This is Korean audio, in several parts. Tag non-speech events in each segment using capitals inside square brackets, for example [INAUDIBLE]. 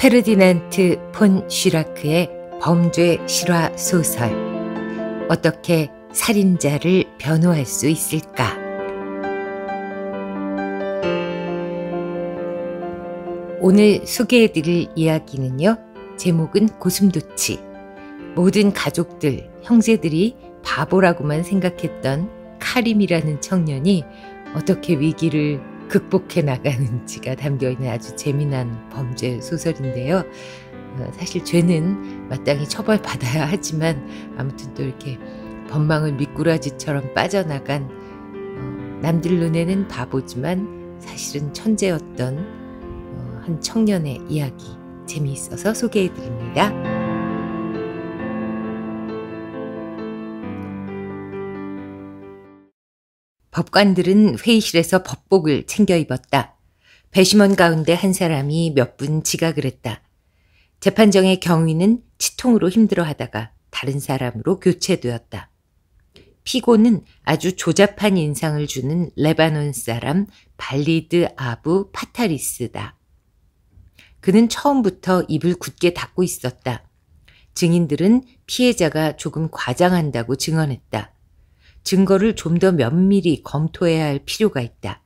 페르디난트 폰 슈라크의 범죄 실화 소설 어떻게 살인자를 변호할 수 있을까? 오늘 소개해드릴 이야기는요. 제목은 고슴도치. 모든 가족들, 형제들이 바보라고만 생각했던 카림이라는 청년이 어떻게 위기를 극복해 나가는지가 [LAUGHS] 담겨있는 아주 재미난 범죄 소설인데요. 어, 사실 죄는 마땅히 처벌받아야 하지만 아무튼 또 이렇게 범망을 미꾸라지처럼 빠져나간 어, 남들 눈에는 바보지만 사실은 천재였던 어, 한 청년의 이야기 재미있어서 소개해드립니다. 법관들은 회의실에서 법복을 챙겨 입었다. 배심원 가운데 한 사람이 몇 분 지각을 했다. 재판정의 경위는 치통으로 힘들어하다가 다른 사람으로 교체되었다. 피고는 아주 조잡한 인상을 주는 레바논 사람 발리드 아부 파타리스다. 그는 처음부터 입을 굳게 닫고 있었다. 증인들은 피해자가 조금 과장한다고 증언했다. 증거를 좀 더 면밀히 검토해야 할 필요가 있다.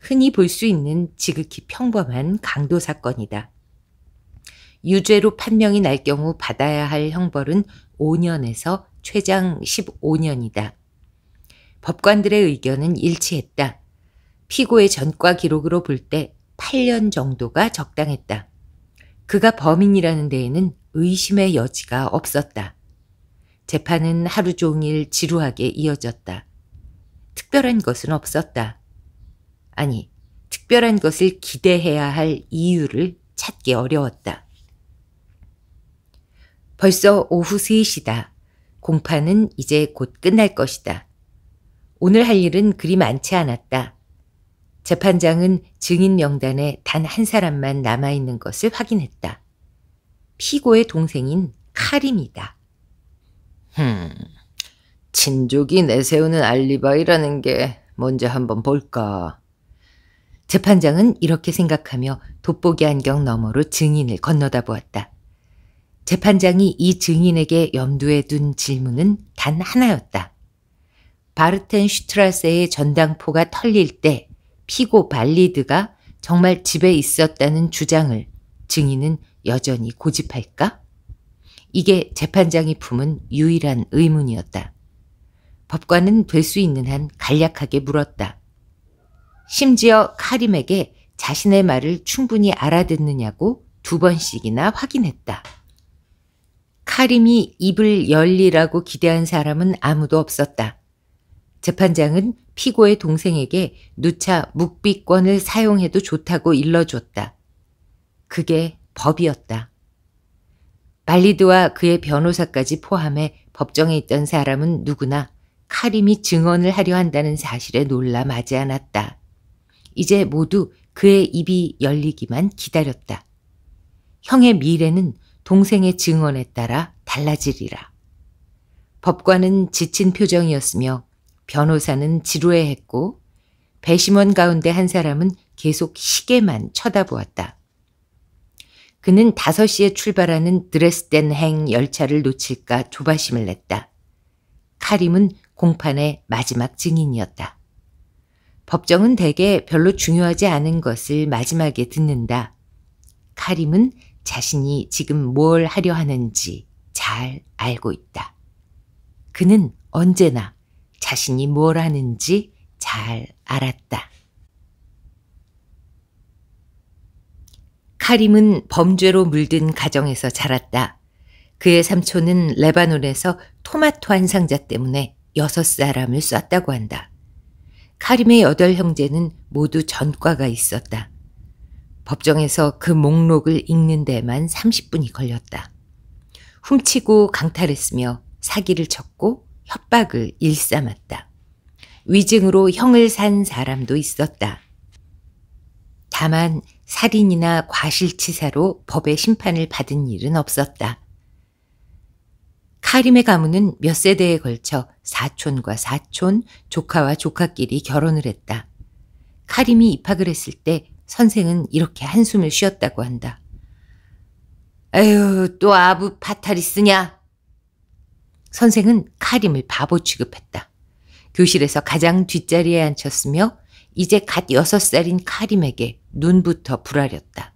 흔히 볼 수 있는 지극히 평범한 강도 사건이다. 유죄로 판명이 날 경우 받아야 할 형벌은 5년에서 최장 15년이다. 법관들의 의견은 일치했다. 피고의 전과 기록으로 볼 때 8년 정도가 적당했다. 그가 범인이라는 데에는 의심의 여지가 없었다. 재판은 하루 종일 지루하게 이어졌다. 특별한 것은 없었다. 아니, 특별한 것을 기대해야 할 이유를 찾기 어려웠다. 벌써 오후 3시다. 공판은 이제 곧 끝날 것이다. 오늘 할 일은 그리 많지 않았다. 재판장은 증인 명단에 단 한 사람만 남아있는 것을 확인했다. 피고의 동생인 카림이다. 흠, 음. 친족이 내세우는 알리바이라는 게 뭔지 한번 볼까. 재판장은 이렇게 생각하며 돋보기 안경 너머로 증인을 건너다 보았다. 재판장이 이 증인에게 염두에 둔 질문은 단 하나였다. 바르텐 슈트라세의 전당포가 털릴 때 피고 발리드가 정말 집에 있었다는 주장을 증인은 여전히 고집할까? 이게 재판장이 품은 유일한 의문이었다. 법관은 될 수 있는 한 간략하게 물었다. 심지어 카림에게 자신의 말을 충분히 알아듣느냐고 두 번씩이나 확인했다. 카림이 입을 열리라고 기대한 사람은 아무도 없었다. 재판장은 피고의 동생에게 누차 묵비권을 사용해도 좋다고 일러줬다. 그게 법이었다. 발리드와 그의 변호사까지 포함해 법정에 있던 사람은 누구나 카림이 증언을 하려 한다는 사실에 놀라 마지 않았다. 이제 모두 그의 입이 열리기만 기다렸다. 형의 미래는 동생의 증언에 따라 달라지리라. 법관은 지친 표정이었으며 변호사는 지루해했고 배심원 가운데 한 사람은 계속 시계만 쳐다보았다. 그는 5시에 출발하는 드레스덴행 열차를 놓칠까 조바심을 냈다. 카림은 공판의 마지막 증인이었다. 법정은 대개 별로 중요하지 않은 것을 마지막에 듣는다. 카림은 자신이 지금 뭘 하려 하는지 잘 알고 있다. 그는 언제나 자신이 뭘 하는지 잘 알았다. 카림은 범죄로 물든 가정에서 자랐다. 그의 삼촌은 레바논에서 토마토 한 상자 때문에 여섯 사람을 쐈다고 한다. 카림의 여덟 형제는 모두 전과가 있었다. 법정에서 그 목록을 읽는 데만 30분이 걸렸다. 훔치고 강탈했으며 사기를 쳤고 협박을 일삼았다. 위증으로 형을 산 사람도 있었다. 다만 살인이나 과실치사로 법의 심판을 받은 일은 없었다. 카림의 가문은 몇 세대에 걸쳐 사촌과 사촌, 조카와 조카끼리 결혼을 했다. 카림이 입학을 했을 때 선생은 이렇게 한숨을 쉬었다고 한다. 에휴, 또 아부 파탈이 쓰냐? 선생은 카림을 바보 취급했다. 교실에서 가장 뒷자리에 앉혔으며 이제 갓 여섯 살인 카림에게 눈부터 불아렸다.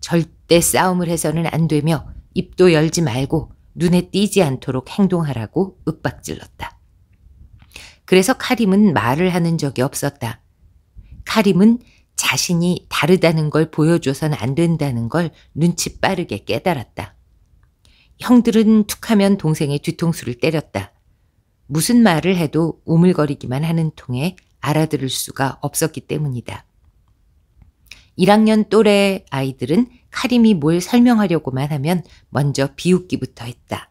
절대 싸움을 해서는 안 되며 입도 열지 말고 눈에 띄지 않도록 행동하라고 윽박질렀다. 그래서 카림은 말을 하는 적이 없었다. 카림은 자신이 다르다는 걸 보여줘선 안 된다는 걸 눈치 빠르게 깨달았다. 형들은 툭하면 동생의 뒤통수를 때렸다. 무슨 말을 해도 우물거리기만 하는 통에 알아들을 수가 없었기 때문이다. 1학년 또래 아이들은 카림이 뭘 설명하려고만 하면 먼저 비웃기부터 했다.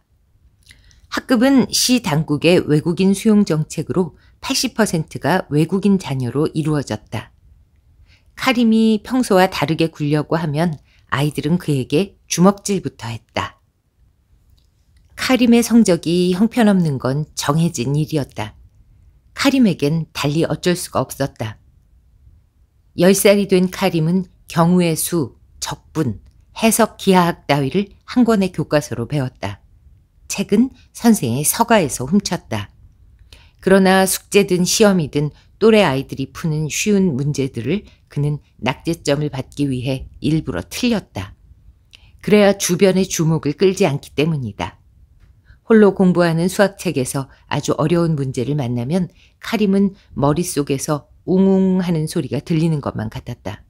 학급은 시 당국의 외국인 수용 정책으로 80%가 외국인 자녀로 이루어졌다. 카림이 평소와 다르게 굴려고 하면 아이들은 그에게 주먹질부터 했다. 카림의 성적이 형편없는 건 정해진 일이었다. 카림에겐 달리 어쩔 수가 없었다. 10살이 된 카림은 경우의 수, 적분, 해석 기하학 따위를 한 권의 교과서로 배웠다. 책은 선생의 서가에서 훔쳤다. 그러나 숙제든 시험이든 또래 아이들이 푸는 쉬운 문제들을 그는 낙제점을 받기 위해 일부러 틀렸다. 그래야 주변의 주목을 끌지 않기 때문이다. 홀로 공부하는 수학책에서 아주 어려운 문제를 만나면 카림은 머릿속에서 웅웅하는 소리가 들리는 것만 같았다.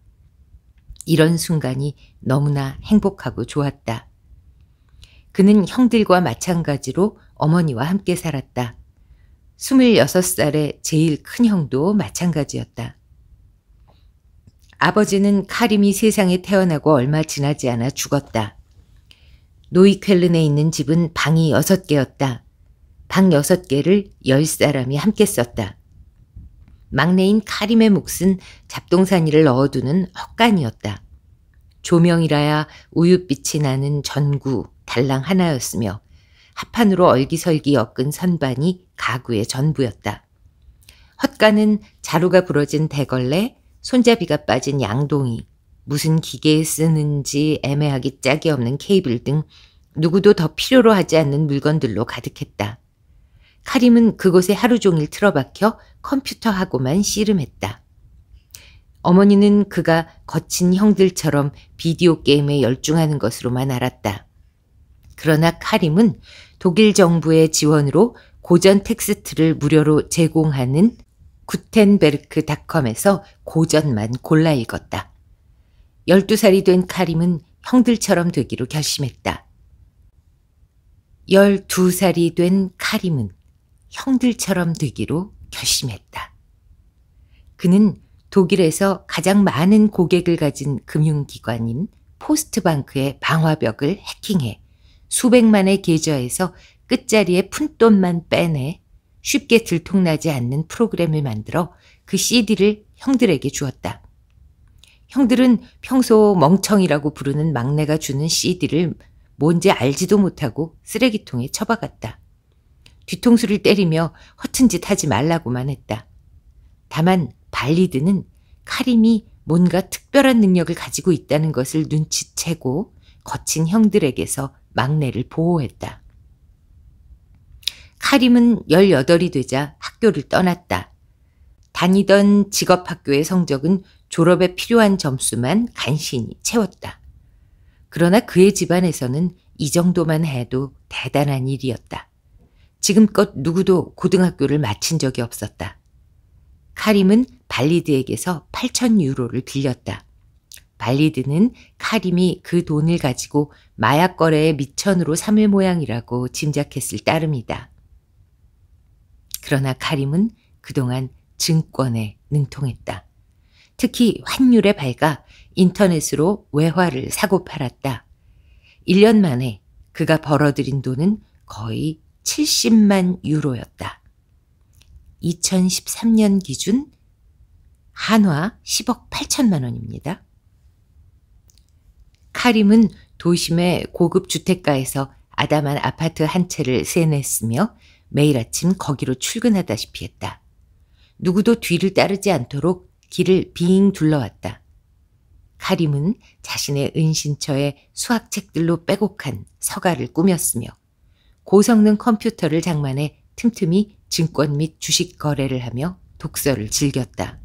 이런 순간이 너무나 행복하고 좋았다. 그는 형들과 마찬가지로 어머니와 함께 살았다. 26살의 제일 큰 형도 마찬가지였다. 아버지는 카림이 세상에 태어나고 얼마 지나지 않아 죽었다. 노이쾰른에 있는 집은 방이 6개였다. 방 6개를 10사람이 함께 썼다. 막내인 카림의 몫은 잡동사니를 넣어두는 헛간이었다. 조명이라야 우윳빛이 나는 전구 달랑 하나였으며 합판으로 얼기설기 엮은 선반이 가구의 전부였다. 헛간은 자루가 부러진 대걸레, 손잡이가 빠진 양동이, 무슨 기계에 쓰는지 애매하기 짝이 없는 케이블 등 누구도 더 필요로 하지 않는 물건들로 가득했다. 카림은 그곳에 하루 종일 틀어박혀 컴퓨터하고만 씨름했다. 어머니는 그가 거친 형들처럼 비디오 게임에 열중하는 것으로만 알았다. 그러나 카림은 독일 정부의 지원으로 고전 텍스트를 무료로 제공하는 구텐베르크닷컴에서 고전만 골라 읽었다. 12살이 된 카림은 형들처럼 되기로 결심했다. 12살이 된 카림은 형들처럼 되기로 결심했다. 그는 독일에서 가장 많은 고객을 가진 금융기관인 포스트방크의 방화벽을 해킹해 수백만의 계좌에서 끝자리에 푼돈만 빼내 쉽게 들통나지 않는 프로그램을 만들어 그 CD를 형들에게 주었다. 형들은 평소 멍청이라고 부르는 막내가 주는 CD를 뭔지 알지도 못하고 쓰레기통에 처박았다. 뒤통수를 때리며 허튼 짓 하지 말라고만 했다. 다만 발리드는 카림이 뭔가 특별한 능력을 가지고 있다는 것을 눈치채고 거친 형들에게서 막내를 보호했다. 카림은 18이 되자 학교를 떠났다. 다니던 직업학교의 성적은 졸업에 필요한 점수만 간신히 채웠다. 그러나 그의 집안에서는 이 정도만 해도 대단한 일이었다. 지금껏 누구도 고등학교를 마친 적이 없었다. 카림은 발리드에게서 8천 유로를 빌렸다. 발리드는 카림이 그 돈을 가지고 마약 거래의 미천으로 삼을 모양이라고 짐작했을 따름이다. 그러나 카림은 그동안 증권에 능통했다. 특히 환율의 밝아 인터넷으로 외화를 사고 팔았다. 1년 만에 그가 벌어들인 돈은 거의 70만 유로였다. 2013년 기준 한화 10억 8천만 원입니다. 카림은 도심의 고급 주택가에서 아담한 아파트 한 채를 세냈으며 매일 아침 거기로 출근하다시피 했다. 누구도 뒤를 따르지 않도록 길을 빙 둘러왔다. 카림은 자신의 은신처에 수학책들로 빼곡한 서가를 꾸몄으며 고성능 컴퓨터를 장만해 틈틈이 증권 및 주식 거래를 하며 독서를 즐겼다.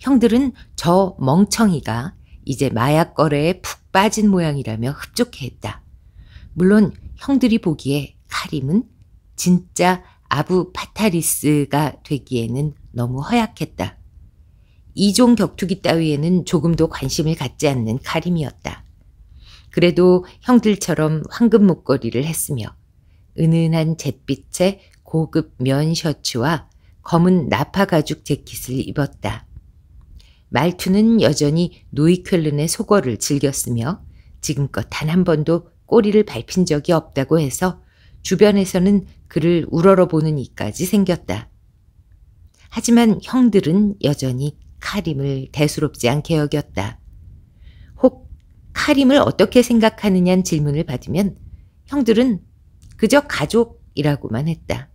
형들은 저 멍청이가 이제 마약 거래에 푹 빠진 모양이라며 흡족해했다. 물론 형들이 보기에 카림은 진짜 아부 파타리스가 되기에는 너무 허약했다. 이종 격투기 따위에는 조금도 관심을 갖지 않는 카림이었다. 그래도 형들처럼 황금 목걸이를 했으며 은은한 잿빛의 고급 면 셔츠와 검은 나파 가죽 재킷을 입었다. 말투는 여전히 노이쾰른의 속어를 즐겼으며 지금껏 단 한 번도 꼬리를 밟힌 적이 없다고 해서 주변에서는 그를 우러러보는 이까지 생겼다. 하지만 형들은 여전히 카림을 대수롭지 않게 여겼다. 카림을 어떻게 생각하느냐는 질문을 받으면 형들은 그저 가족이라고만 했다.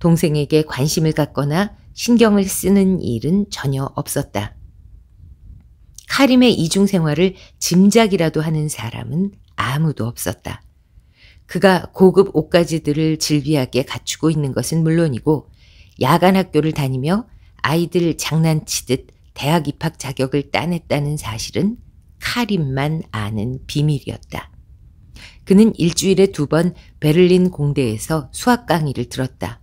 동생에게 관심을 갖거나 신경을 쓰는 일은 전혀 없었다. 카림의 이중 생활을 짐작이라도 하는 사람은 아무도 없었다. 그가 고급 옷가지들을 질비하게 갖추고 있는 것은 물론이고 야간 학교를 다니며 아이들 장난치듯 대학 입학 자격을 따냈다는 사실은 카림만 아는 비밀이었다. 그는 일주일에 두 번 베를린 공대에서 수학 강의를 들었다.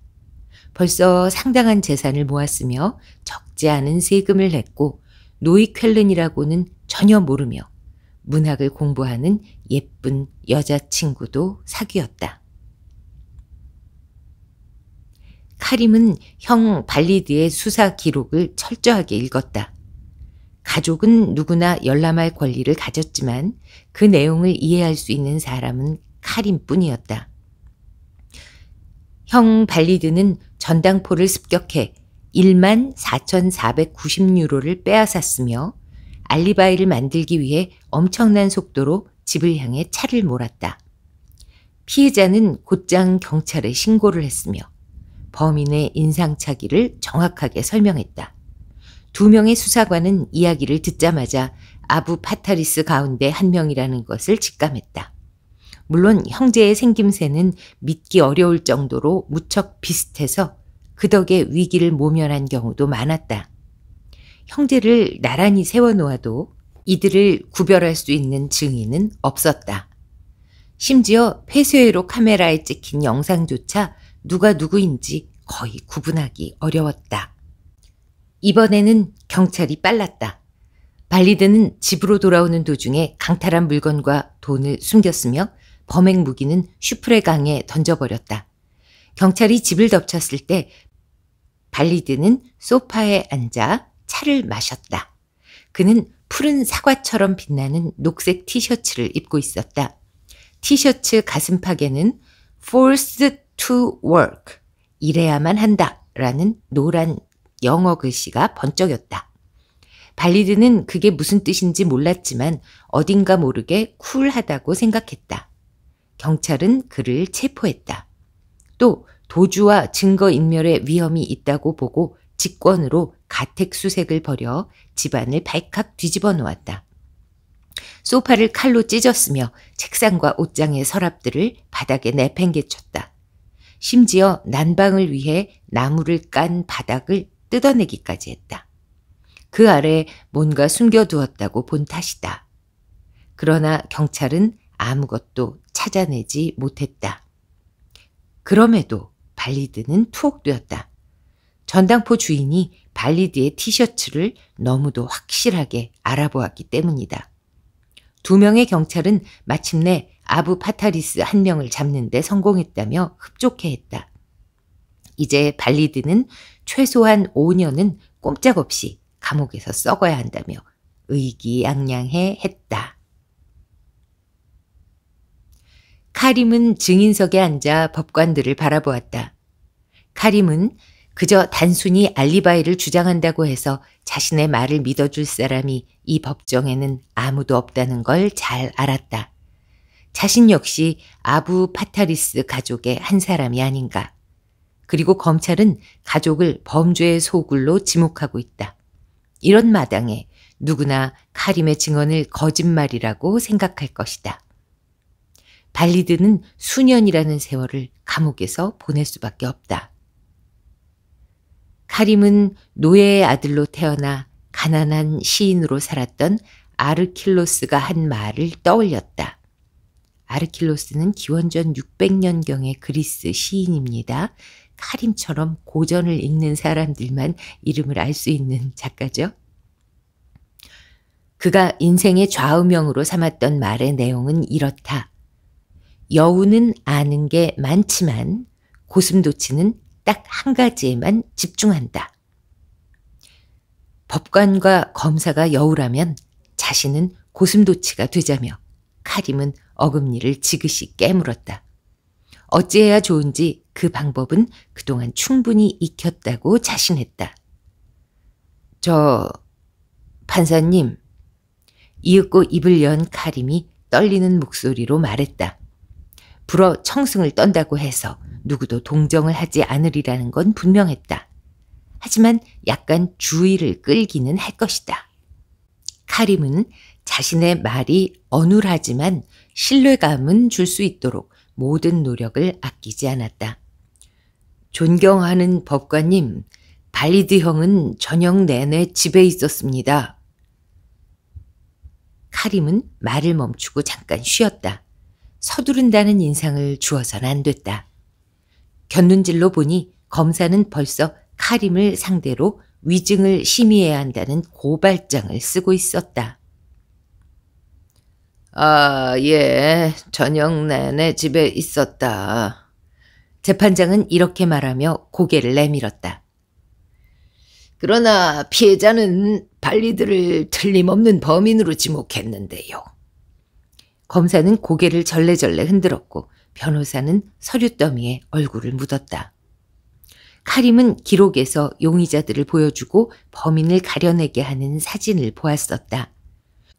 벌써 상당한 재산을 모았으며 적지 않은 세금을 냈고 노이 쾰른이라고는 전혀 모르며 문학을 공부하는 예쁜 여자친구도 사귀었다. 카림은 형 발리드의 수사 기록을 철저하게 읽었다. 가족은 누구나 열람할 권리를 가졌지만 그 내용을 이해할 수 있는 사람은 카린 뿐이었다. 형 발리드는 전당포를 습격해 1만 4,490유로를 빼앗았으며 알리바이를 만들기 위해 엄청난 속도로 집을 향해 차를 몰았다. 피해자는 곧장 경찰에 신고를 했으며 범인의 인상착의를 정확하게 설명했다. 두 명의 수사관은 이야기를 듣자마자 아부 파타리스 가운데 한 명이라는 것을 직감했다. 물론 형제의 생김새는 믿기 어려울 정도로 무척 비슷해서 그 덕에 위기를 모면한 경우도 많았다. 형제를 나란히 세워놓아도 이들을 구별할 수 있는 증인은 없었다. 심지어 폐쇄회로 카메라에 찍힌 영상조차 누가 누구인지 거의 구분하기 어려웠다. 이번에는 경찰이 빨랐다. 발리드는 집으로 돌아오는 도중에 강탈한 물건과 돈을 숨겼으며 범행 무기는 슈프레 강에 던져버렸다. 경찰이 집을 덮쳤을 때 발리드는 소파에 앉아 차를 마셨다. 그는 푸른 사과처럼 빛나는 녹색 티셔츠를 입고 있었다. 티셔츠 가슴팍에는 forced to work, 일해야만 한다 라는 노란 영어 글씨가 번쩍였다. 발리드는 그게 무슨 뜻인지 몰랐지만 어딘가 모르게 쿨하다고 생각했다. 경찰은 그를 체포했다. 또 도주와 증거인멸의 위험이 있다고 보고 직권으로 가택수색을 벌여 집안을 발칵 뒤집어 놓았다. 소파를 칼로 찢었으며 책상과 옷장의 서랍들을 바닥에 내팽개쳤다. 심지어 난방을 위해 나무를 깐 바닥을 뜯어내기까지 했다. 그 아래 뭔가 숨겨두었다고 본 탓이다. 그러나 경찰은 아무것도 찾아내지 못했다. 그럼에도 발리드는 투옥되었다. 전당포 주인이 발리드의 티셔츠를 너무도 확실하게 알아보았기 때문이다. 두 명의 경찰은 마침내 아부 파타리스 한 명을 잡는 데 성공했다며 흡족해했다. 이제 발리드는 최소한 5년은 꼼짝없이 감옥에서 썩어야 한다며 의기양양해 했다. 카림은 증인석에 앉아 법관들을 바라보았다. 카림은 그저 단순히 알리바이를 주장한다고 해서 자신의 말을 믿어줄 사람이 이 법정에는 아무도 없다는 걸 잘 알았다. 자신 역시 아부 파타리스 가족의 한 사람이 아닌가. 그리고 검찰은 가족을 범죄의 소굴로 지목하고 있다. 이런 마당에 누구나 카림의 증언을 거짓말이라고 생각할 것이다. 발리드는 수년이라는 세월을 감옥에서 보낼 수밖에 없다. 카림은 노예의 아들로 태어나 가난한 시인으로 살았던 아르킬로스가 한 말을 떠올렸다. 아르킬로스는 기원전 600년경의 그리스 시인입니다. 카림처럼 고전을 읽는 사람들만 이름을 알 수 있는 작가죠. 그가 인생의 좌우명으로 삼았던 말의 내용은 이렇다. 여우는 아는 게 많지만 고슴도치는 딱 한 가지에만 집중한다. 법관과 검사가 여우라면 자신은 고슴도치가 되자며 카림은 어금니를 지그시 깨물었다. 어찌해야 좋은지 그 방법은 그동안 충분히 익혔다고 자신했다. 저 판사님 이윽고 입을 연 카림이 떨리는 목소리로 말했다. 불어 청승을 떤다고 해서 누구도 동정을 하지 않으리라는 건 분명했다. 하지만 약간 주의를 끌기는 할 것이다. 카림은 자신의 말이 어눌하지만 신뢰감은 줄 수 있도록 모든 노력을 아끼지 않았다. 존경하는 법관님, 발리드 형은 저녁 내내 집에 있었습니다. 카림은 말을 멈추고 잠깐 쉬었다. 서두른다는 인상을 주어서는안 됐다. 곁눈질로 보니 검사는 벌써 카림을 상대로 위증을 심의해야 한다는 고발장을 쓰고 있었다. 아, 예. 저녁 내내 집에 있었다. 재판장은 이렇게 말하며 고개를 내밀었다. 그러나 피해자는 발리들을 틀림없는 범인으로 지목했는데요. 검사는 고개를 절레절레 흔들었고 변호사는 서류더미에 얼굴을 묻었다. 카림은 기록에서 용의자들을 보여주고 범인을 가려내게 하는 사진을 보았었다.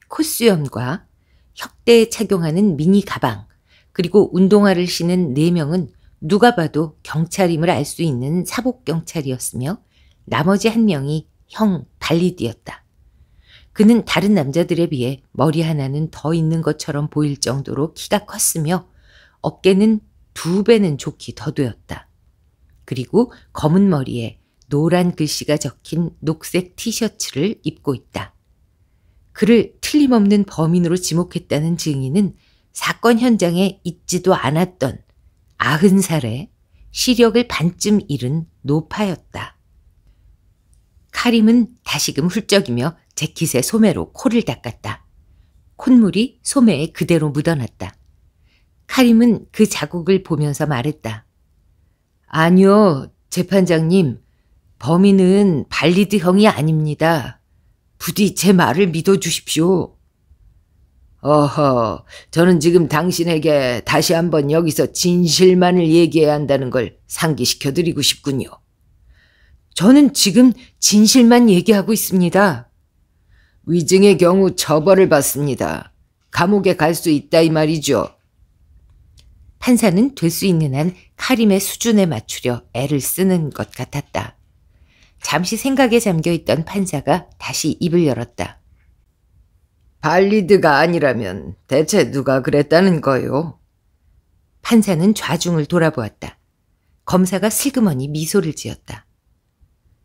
콧수염과 협대에 착용하는 미니 가방, 그리고 운동화를 신은 네명은 누가 봐도 경찰임을 알 수 있는 사복경찰이었으며 나머지 한 명이 형 발리디였다. 그는 다른 남자들에 비해 머리 하나는 더 있는 것처럼 보일 정도로 키가 컸으며 어깨는 두 배는 좋기 더되었다. 그리고 검은 머리에 노란 글씨가 적힌 녹색 티셔츠를 입고 있다. 그를 틀림없는 범인으로 지목했다는 증인은 사건 현장에 있지도 않았던 90살에 시력을 반쯤 잃은 노파였다. 카림은 다시금 훌쩍이며 재킷의 소매로 코를 닦았다. 콧물이 소매에 그대로 묻어났다. 카림은 그 자국을 보면서 말했다. 아니요, 재판장님. 범인은 발리드 형이 아닙니다. 부디 제 말을 믿어주십시오. 어허, 저는 지금 당신에게 다시 한번 여기서 진실만을 얘기해야 한다는 걸 상기시켜드리고 싶군요. 저는 지금 진실만 얘기하고 있습니다. 위증의 경우 처벌을 받습니다. 감옥에 갈 수 있다 이 말이죠. 판사는 될 수 있는 한 카림의 수준에 맞추려 애를 쓰는 것 같았다. 잠시 생각에 잠겨있던 판사가 다시 입을 열었다. 발리드가 아니라면 대체 누가 그랬다는 거요? 판사는 좌중을 돌아보았다. 검사가 슬그머니 미소를 지었다.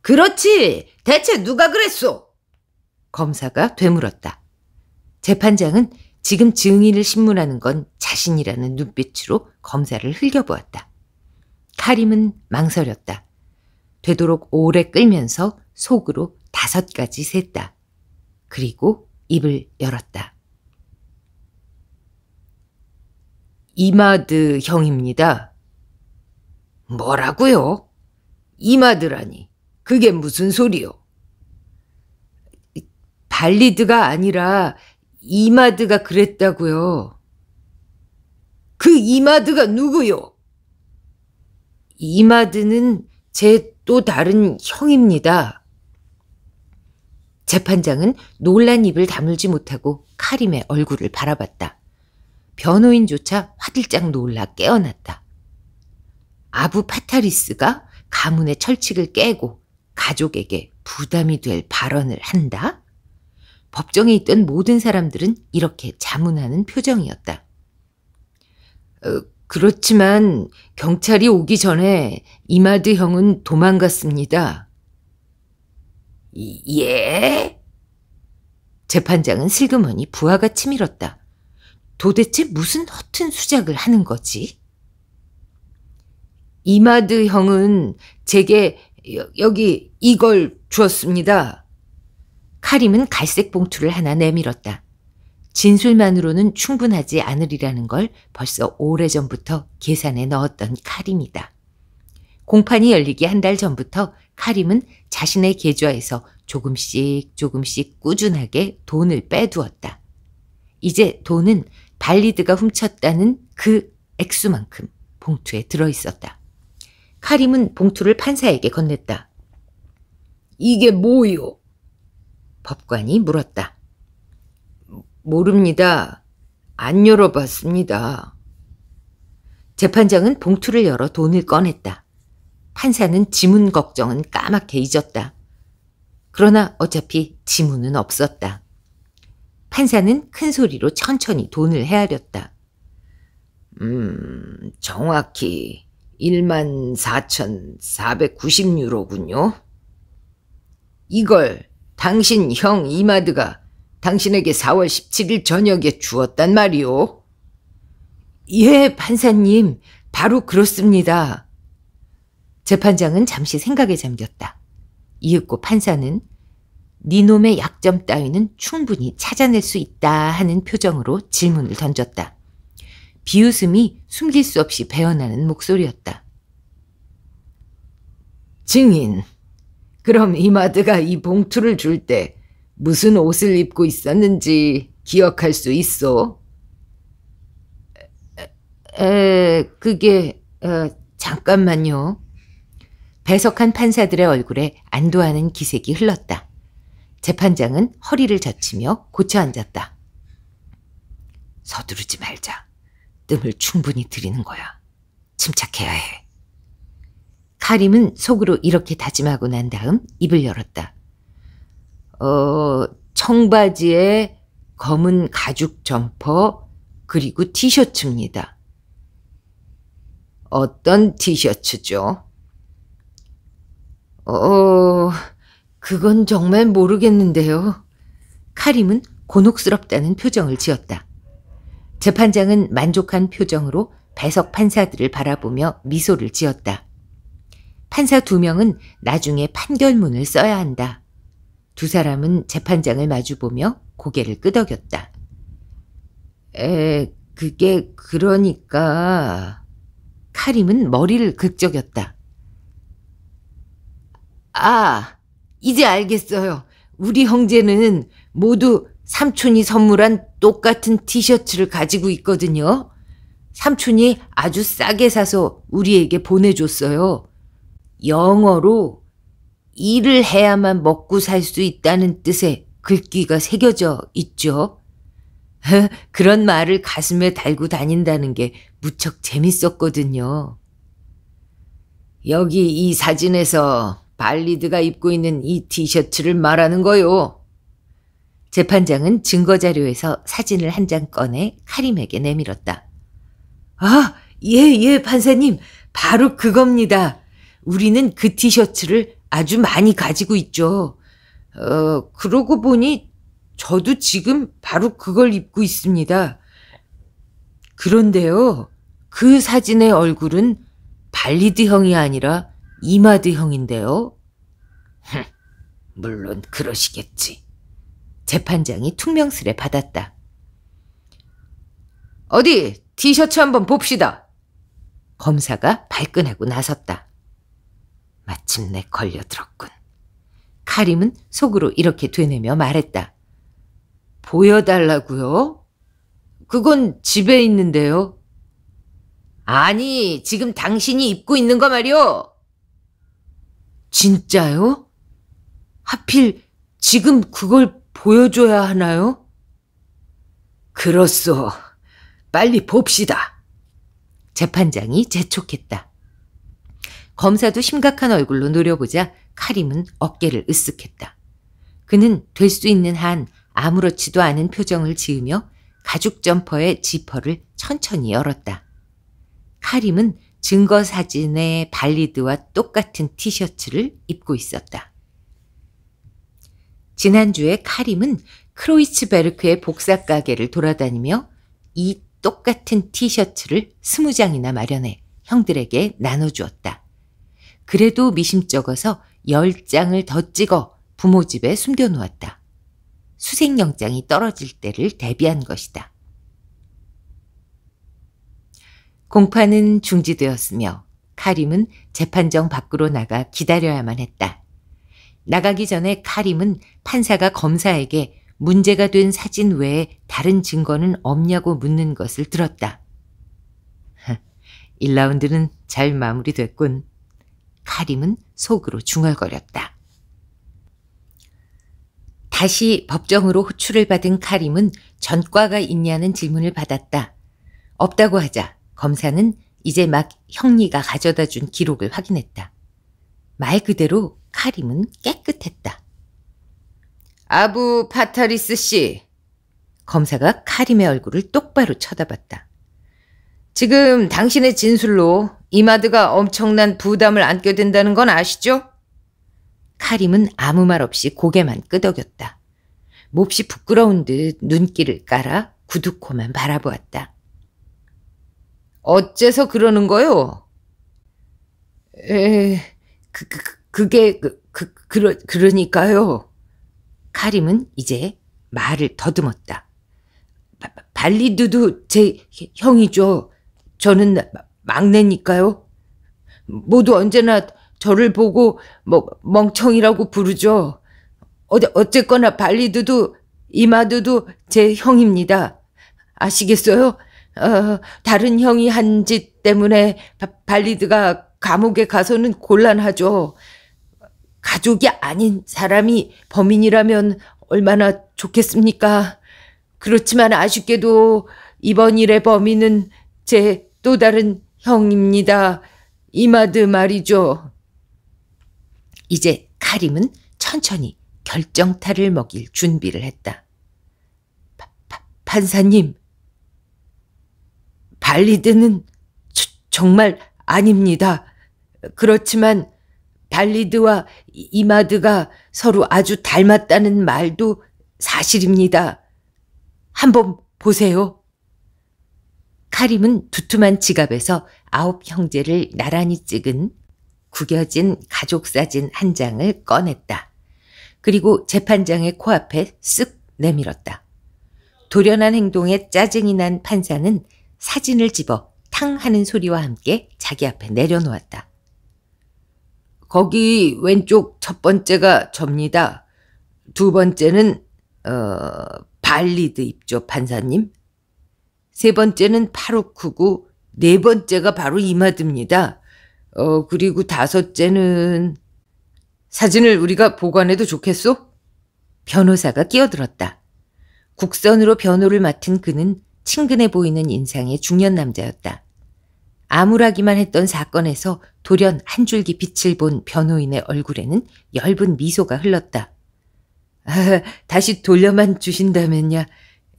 그렇지! 대체 누가 그랬소? 검사가 되물었다. 재판장은 지금 증인을 심문하는건 자신이라는 눈빛으로 검사를 흘겨보았다. 카림은 망설였다. 되도록 오래 끌면서 속으로 다섯 가지 셌다. 그리고 입을 열었다. 이마드 형입니다. 뭐라고요? 이마드라니. 그게 무슨 소리요? 발리드가 아니라 이마드가 그랬다고요. 그 이마드가 누구요? 이마드는 제또 다른 형입니다. 재판장은 놀란 입을 다물지 못하고 카림의 얼굴을 바라봤다. 변호인조차 화들짝 놀라 깨어났다. 아부 파타리스가 가문의 철칙을 깨고 가족에게 부담이 될 발언을 한다? 법정에 있던 모든 사람들은 이렇게 자문하는 표정이었다. 어, 그렇지만 경찰이 오기 전에 이마드 형은 도망갔습니다. 예? 재판장은 슬그머니 부하가 치밀었다. 도대체 무슨 허튼 수작을 하는 거지? 이마드 형은 제게 여, 여기 이걸 주었습니다. 카림은 갈색 봉투를 하나 내밀었다. 진술만으로는 충분하지 않으리라는 걸 벌써 오래전부터 계산에 넣었던 카림이다. 공판이 열리기 한 달 전부터 카림은 자신의 계좌에서 조금씩 조금씩 꾸준하게 돈을 빼두었다. 이제 돈은 발리드가 훔쳤다는 그 액수만큼 봉투에 들어 있었다. 카림은 봉투를 판사에게 건넸다. 이게 뭐요? 법관이 물었다. 모릅니다. 안 열어봤습니다. 재판장은 봉투를 열어 돈을 꺼냈다. 판사는 지문 걱정은 까맣게 잊었다. 그러나 어차피 지문은 없었다. 판사는 큰 소리로 천천히 돈을 헤아렸다. 음, 정확히 1만 4,490유로군요. 이걸 당신 형 이마드가 당신에게 4월 17일 저녁에 주었단 말이오. 예, 판사님. 바로 그렇습니다. 재판장은 잠시 생각에 잠겼다. 이윽고 판사는 니놈의 네 약점 따위는 충분히 찾아낼 수 있다 하는 표정으로 질문을 던졌다. 비웃음이 숨길 수 없이 배어나는 목소리였다. 증인, 그럼 이마드가 이 봉투를 줄때 무슨 옷을 입고 있었는지 기억할 수 있어? 에, 그게, 어, 잠깐만요. 배석한 판사들의 얼굴에 안도하는 기색이 흘렀다. 재판장은 허리를 젖히며 고쳐 앉았다. 서두르지 말자. 뜸을 충분히 들이는 거야. 침착해야 해. 카림은 속으로 이렇게 다짐하고 난 다음 입을 열었다. 어, 청바지에 검은 가죽 점퍼 그리고 티셔츠입니다. 어떤 티셔츠죠? 어, 그건 정말 모르겠는데요. 카림은 곤혹스럽다는 표정을 지었다. 재판장은 만족한 표정으로 배석 판사들을 바라보며 미소를 지었다. 판사 두 명은 나중에 판결문을 써야 한다. 두 사람은 재판장을 마주보며 고개를 끄덕였다. 에, 그게 그러니까... 카림은 머리를 극적였다. 아, 이제 알겠어요. 우리 형제는 모두 삼촌이 선물한 똑같은 티셔츠를 가지고 있거든요. 삼촌이 아주 싸게 사서 우리에게 보내줬어요. 영어로 일을 해야만 먹고 살 수 있다는 뜻의 글귀가 새겨져 있죠. [LAUGHS] 그런 말을 가슴에 달고 다닌다는 게 무척 재밌었거든요. 여기 이 사진에서 발리드가 입고 있는 이 티셔츠를 말하는 거요. 재판장은 증거자료에서 사진을 한 장 꺼내 카림에게 내밀었다. 아, 예, 예, 판사님. 바로 그겁니다. 우리는 그 티셔츠를 아주 많이 가지고 있죠. 어, 그러고 보니 저도 지금 바로 그걸 입고 있습니다. 그런데요, 그 사진의 얼굴은 발리드 형이 아니라 이마드 형인데요. 흠, 물론 그러시겠지. 재판장이 퉁명스레 받았다. 어디 티셔츠 한번 봅시다. 검사가 발끈하고 나섰다. 마침내 걸려들었군. 카림은 속으로 이렇게 되뇌며 말했다. 보여달라고요? 그건 집에 있는데요. 아니, 지금 당신이 입고 있는 거 말이오. 진짜요? 하필 지금 그걸 보여줘야 하나요? 그렇소. 빨리 봅시다. 재판장이 재촉했다. 검사도 심각한 얼굴로 노려보자 카림은 어깨를 으쓱했다. 그는 될 수 있는 한 아무렇지도 않은 표정을 지으며 가죽 점퍼의 지퍼를 천천히 열었다. 카림은 증거 사진의 발리드와 똑같은 티셔츠를 입고 있었다. 지난주에 카림은 크로이츠베르크의 복사 가게를 돌아다니며 이 똑같은 티셔츠를 스무 장이나 마련해 형들에게 나눠주었다. 그래도 미심쩍어서 열장을더 찍어 부모 집에 숨겨놓았다. 수색영장이 떨어질 때를 대비한 것이다. 공판은 중지되었으며 카림은 재판정 밖으로 나가 기다려야만 했다. 나가기 전에 카림은 판사가 검사에게 문제가 된 사진 외에 다른 증거는 없냐고 묻는 것을 들었다. 1라운드는 [LAUGHS] 잘 마무리됐군. 카림은 속으로 중얼거렸다. 다시 법정으로 호출을 받은 카림은 전과가 있냐는 질문을 받았다. 없다고 하자 검사는 이제 막 형리가 가져다 준 기록을 확인했다. 말 그대로 카림은 깨끗했다. 아부 파타리스 씨. 검사가 카림의 얼굴을 똑바로 쳐다봤다. 지금 당신의 진술로 이마드가 엄청난 부담을 안게 된다는 건 아시죠? 카림은 아무 말 없이 고개만 끄덕였다. 몹시 부끄러운 듯 눈길을 깔아 구두코만 바라보았다. 어째서 그러는 거요? 에, 그, 그, 그 그게, 그, 그, 그러, 그러니까요. 카림은 이제 말을 더듬었다. 발리드도제 형이죠. 저는 막내니까요. 모두 언제나 저를 보고 뭐 멍청이라고 부르죠. 어제 어쨌거나 발리드도 이마드도 제 형입니다. 아시겠어요? 어, 다른 형이 한 짓 때문에 바, 발리드가 감옥에 가서는 곤란하죠. 가족이 아닌 사람이 범인이라면 얼마나 좋겠습니까? 그렇지만 아쉽게도 이번 일의 범인은 제 또 다른 형입니다. 이마드 말이죠. 이제 카림은 천천히 결정타를 먹일 준비를 했다. 파, 파, 판사님, 발리드는 저, 정말 아닙니다. 그렇지만 발리드와 이마드가 서로 아주 닮았다는 말도 사실입니다. 한번 보세요. 카림은 두툼한 지갑에서 아홉 형제를 나란히 찍은 구겨진 가족 사진 한 장을 꺼냈다. 그리고 재판장의 코앞에 쓱 내밀었다. 돌연한 행동에 짜증이 난 판사는 사진을 집어 탕 하는 소리와 함께 자기 앞에 내려놓았다. 거기 왼쪽 첫 번째가 접니다. 두 번째는 어 발리드 입죠 판사님. 세 번째는 바로 크고네 번째가 바로 이마듭니다어 그리고 다섯째는 사진을 우리가 보관해도 좋겠소? 변호사가 끼어들었다. 국선으로 변호를 맡은 그는 친근해 보이는 인상의 중년 남자였다. 암울하기만 했던 사건에서 돌연 한 줄기 빛을 본 변호인의 얼굴에는 엷은 미소가 흘렀다. 아, 다시 돌려만 주신다면야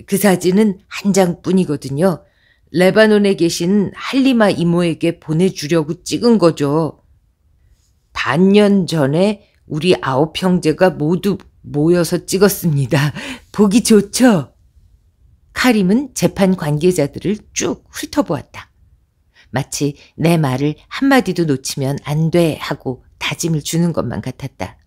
그 사진은 한 장뿐이거든요. 레바논에 계신 할리마 이모에게 보내주려고 찍은 거죠. 반년 전에 우리 아홉 형제가 모두 모여서 찍었습니다. [LAUGHS] 보기 좋죠? 카림은 재판 관계자들을 쭉 훑어보았다. 마치 내 말을 한마디도 놓치면 안 돼 하고 다짐을 주는 것만 같았다.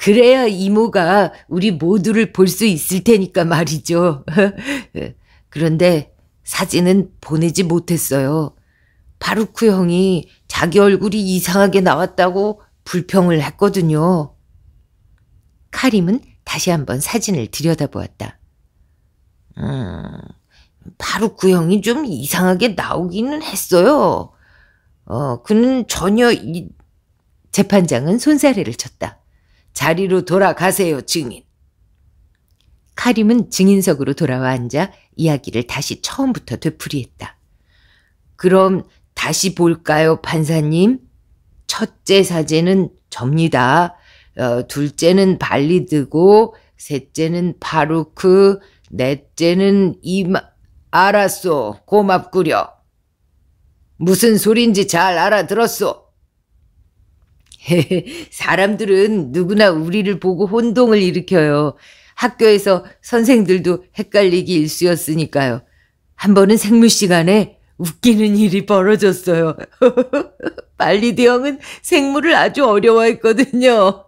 그래야 이모가 우리 모두를 볼 수 있을 테니까 말이죠. [LAUGHS] 그런데 사진은 보내지 못했어요. 바루크 형이 자기 얼굴이 이상하게 나왔다고 불평을 했거든요. 카림은 다시 한번 사진을 들여다보았다. 음, 바루크 형이 좀 이상하게 나오기는 했어요. 어, 그는 전혀 이... 재판장은 손사래를 쳤다. 자리로 돌아가세요, 증인. 카림은 증인석으로 돌아와 앉아 이야기를 다시 처음부터 되풀이했다. 그럼 다시 볼까요, 판사님? 첫째 사제는 접니다. 어, 둘째는 발리드고, 셋째는 바루크, 넷째는 이마, 알았소, 고맙구려. 무슨 소린지 잘 알아들었소. [LAUGHS] 사람들은 누구나 우리를 보고 혼동을 일으켜요. 학교에서 선생들도 헷갈리기 일쑤였으니까요. 한 번은 생물 시간에 웃기는 일이 벌어졌어요. [LAUGHS] 빨리드 형은 생물을 아주 어려워했거든요.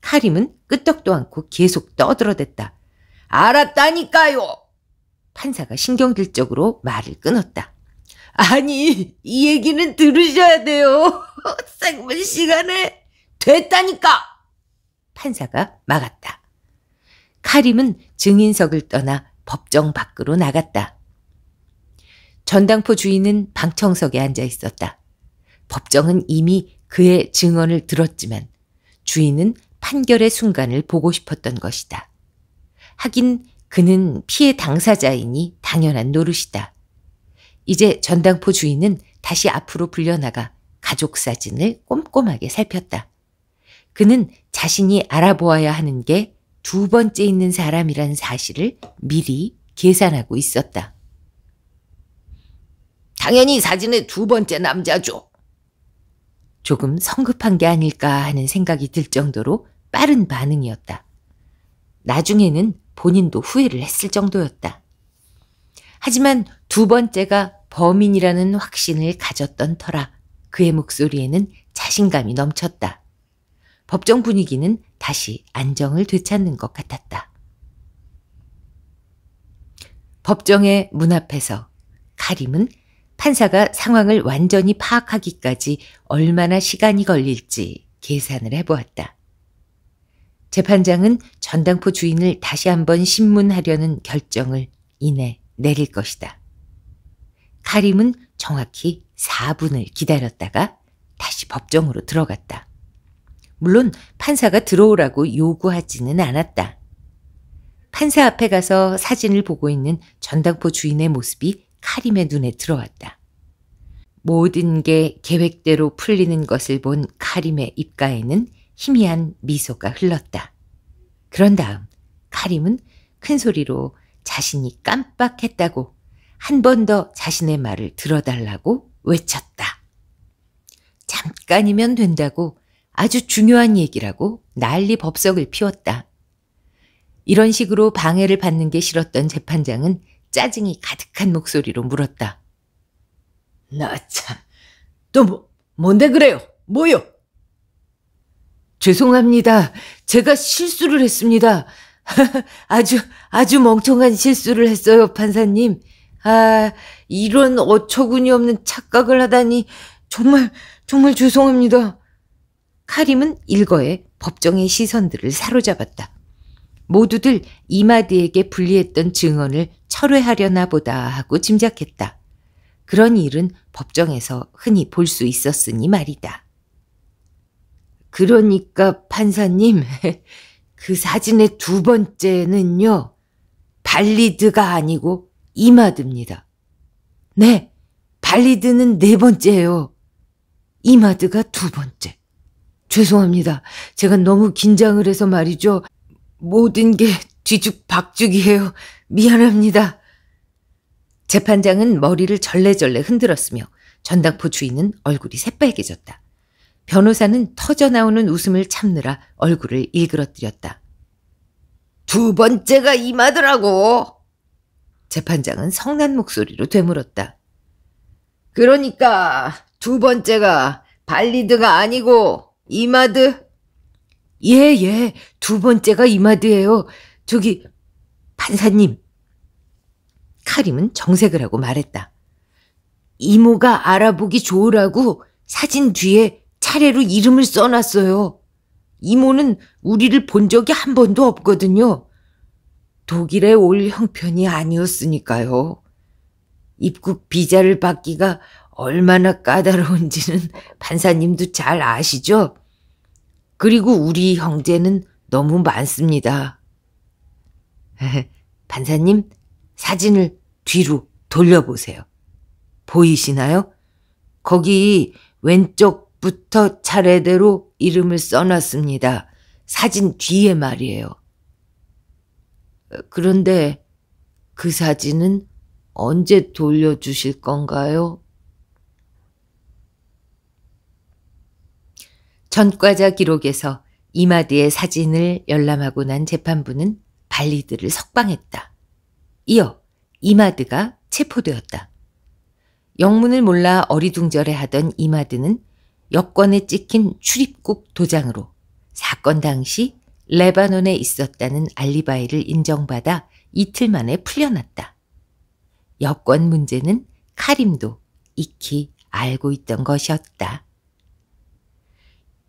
카림은 끄떡도 않고 계속 떠들어댔다. 알았다니까요! 판사가 신경질적으로 말을 끊었다. 아니, 이 얘기는 들으셔야 돼요. [LAUGHS] 생물 시간에 됐다니까! 판사가 막았다. 카림은 증인석을 떠나 법정 밖으로 나갔다. 전당포 주인은 방청석에 앉아 있었다. 법정은 이미 그의 증언을 들었지만 주인은 판결의 순간을 보고 싶었던 것이다. 하긴 그는 피해 당사자이니 당연한 노릇이다. 이제 전당포 주인은 다시 앞으로 불려나가 가족 사진을 꼼꼼하게 살폈다. 그는 자신이 알아보아야 하는 게 두 번째 있는 사람이라는 사실을 미리 계산하고 있었다. 당연히 사진의 두 번째 남자죠. 조금 성급한 게 아닐까 하는 생각이 들 정도로 빠른 반응이었다. 나중에는 본인도 후회를 했을 정도였다. 하지만 두 번째가 범인이라는 확신을 가졌던 터라 그의 목소리에는 자신감이 넘쳤다. 법정 분위기는 다시 안정을 되찾는 것 같았다. 법정의 문 앞에서 카림은 판사가 상황을 완전히 파악하기까지 얼마나 시간이 걸릴지 계산을 해보았다. 재판장은 전당포 주인을 다시 한번 심문하려는 결정을 이내 내릴 것이다. 카림은 정확히 4분을 기다렸다가 다시 법정으로 들어갔다. 물론 판사가 들어오라고 요구하지는 않았다. 판사 앞에 가서 사진을 보고 있는 전당포 주인의 모습이 카림의 눈에 들어왔다. 모든 게 계획대로 풀리는 것을 본 카림의 입가에는 희미한 미소가 흘렀다. 그런 다음 카림은 큰 소리로 자신이 깜빡했다고 한 번 더 자신의 말을 들어달라고 외쳤다. 잠깐이면 된다고 아주 중요한 얘기라고 난리 법석을 피웠다. 이런 식으로 방해를 받는 게 싫었던 재판장은 짜증이 가득한 목소리로 물었다. 나 참, 또 뭐, 뭔데 그래요? 뭐요? 죄송합니다. 제가 실수를 했습니다. [LAUGHS] 아주, 아주 멍청한 실수를 했어요, 판사님. 아, 이런 어처구니 없는 착각을 하다니, 정말, 정말 죄송합니다. 카림은 일거에 법정의 시선들을 사로잡았다. 모두들 이마디에게 불리했던 증언을 철회하려나 보다 하고 짐작했다. 그런 일은 법정에서 흔히 볼 수 있었으니 말이다. 그러니까 판사님, [LAUGHS] 그 사진의 두 번째는요, 발리드가 아니고 이마드입니다. 네, 발리드는 네 번째예요. 이마드가 두 번째. 죄송합니다. 제가 너무 긴장을 해서 말이죠. 모든 게 뒤죽박죽이에요. 미안합니다. 재판장은 머리를 절레절레 흔들었으며 전당포 주인은 얼굴이 새빨개졌다. 변호사는 터져나오는 웃음을 참느라 얼굴을 일그러뜨렸다. 두 번째가 임하더라고. 재판장은 성난 목소리로 되물었다. 그러니까 두 번째가 발리드가 아니고 이마드? 예, 예. 두 번째가 이마드예요. 저기 판사님. 카림은 정색을 하고 말했다. 이모가 알아보기 좋으라고 사진 뒤에 차례로 이름을 써놨어요. 이모는 우리를 본 적이 한 번도 없거든요. 독일에 올 형편이 아니었으니까요. 입국 비자를 받기가 얼마나 까다로운지는 판사님도 잘 아시죠? 그리고 우리 형제는 너무 많습니다. [LAUGHS] 판사님, 사진을 뒤로 돌려보세요. 보이시나요? 거기 왼쪽 부터 차례대로 이름을 써놨습니다. 사진 뒤에 말이에요. 그런데 그 사진은 언제 돌려주실 건가요? 전과자 기록에서 이마드의 사진을 열람하고 난 재판부는 발리드를 석방했다. 이어 이마드가 체포되었다. 영문을 몰라 어리둥절해하던 이마드는 여권에 찍힌 출입국 도장으로 사건 당시 레바논에 있었다는 알리바이를 인정받아 이틀 만에 풀려났다. 여권 문제는 카림도 익히 알고 있던 것이었다.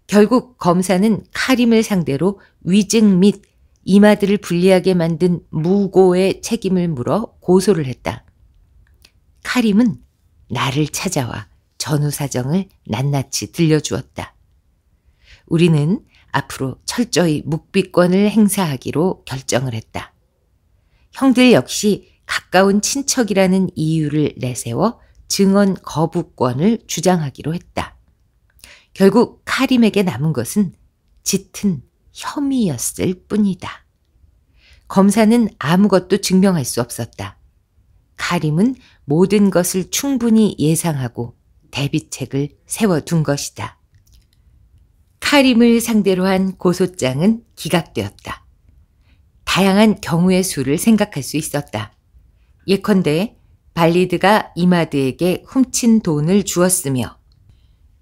결국 검사는 카림을 상대로 위증 및 이마들을 불리하게 만든 무고의 책임을 물어 고소를 했다. 카림은 나를 찾아와 전후 사정을 낱낱이 들려주었다. 우리는 앞으로 철저히 묵비권을 행사하기로 결정을 했다. 형들 역시 가까운 친척이라는 이유를 내세워 증언 거부권을 주장하기로 했다. 결국 카림에게 남은 것은 짙은 혐의였을 뿐이다. 검사는 아무것도 증명할 수 없었다. 카림은 모든 것을 충분히 예상하고 대비책을 세워둔 것이다. 카림을 상대로 한 고소장은 기각되었다. 다양한 경우의 수를 생각할 수 있었다. 예컨대 발리드가 이마드에게 훔친 돈을 주었으며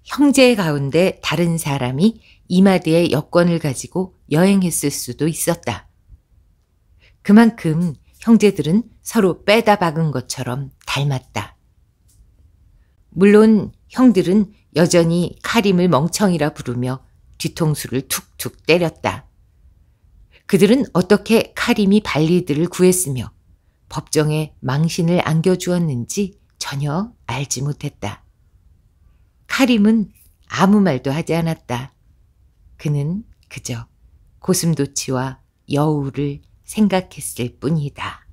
형제 가운데 다른 사람이 이마드의 여권을 가지고 여행했을 수도 있었다. 그만큼 형제들은 서로 빼다 박은 것처럼 닮았다. 물론 형들은 여전히 카림을 멍청이라 부르며 뒤통수를 툭툭 때렸다. 그들은 어떻게 카림이 발리드를 구했으며 법정에 망신을 안겨주었는지 전혀 알지 못했다. 카림은 아무 말도 하지 않았다. 그는 그저 고슴도치와 여우를 생각했을 뿐이다.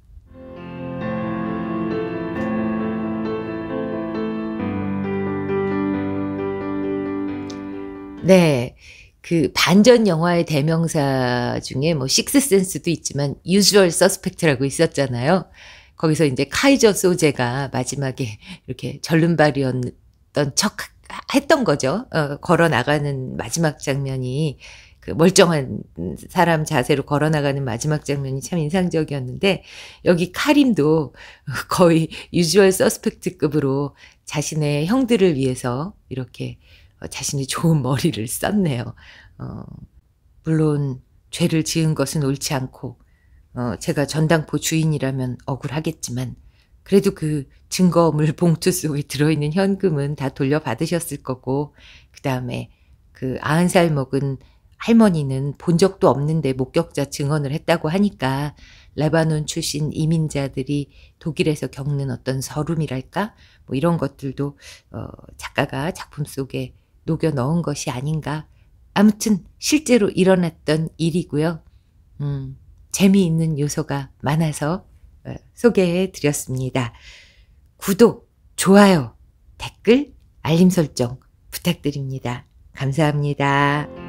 네. 그 반전 영화의 대명사 중에 뭐 식스센스도 있지만 유주얼 서스펙트라고 있었잖아요. 거기서 이제 카이저 소재가 마지막에 이렇게 절름발이었던 척 했던 거죠. 어, 걸어 나가는 마지막 장면이 그 멀쩡한 사람 자세로 걸어 나가는 마지막 장면이 참 인상적이었는데 여기 카림도 거의 유주얼 서스펙트급으로 자신의 형들을 위해서 이렇게 어, 자신이 좋은 머리를 썼네요. 어, 물론 죄를 지은 것은 옳지 않고 어, 제가 전당포 주인이라면 억울하겠지만 그래도 그 증거물 [LAUGHS] 봉투 속에 들어있는 현금은 다 돌려받으셨을 거고 그 다음에 그아흔살 먹은 할머니는 본 적도 없는데 목격자 증언을 했다고 하니까 레바논 출신 이민자들이 독일에서 겪는 어떤 서름이랄까 뭐 이런 것들도 어, 작가가 작품 속에 녹여 넣은 것이 아닌가. 아무튼 실제로 일어났던 일이고요. 음, 재미있는 요소가 많아서 어, 소개해 드렸습니다. 구독, 좋아요, 댓글, 알림 설정 부탁드립니다. 감사합니다.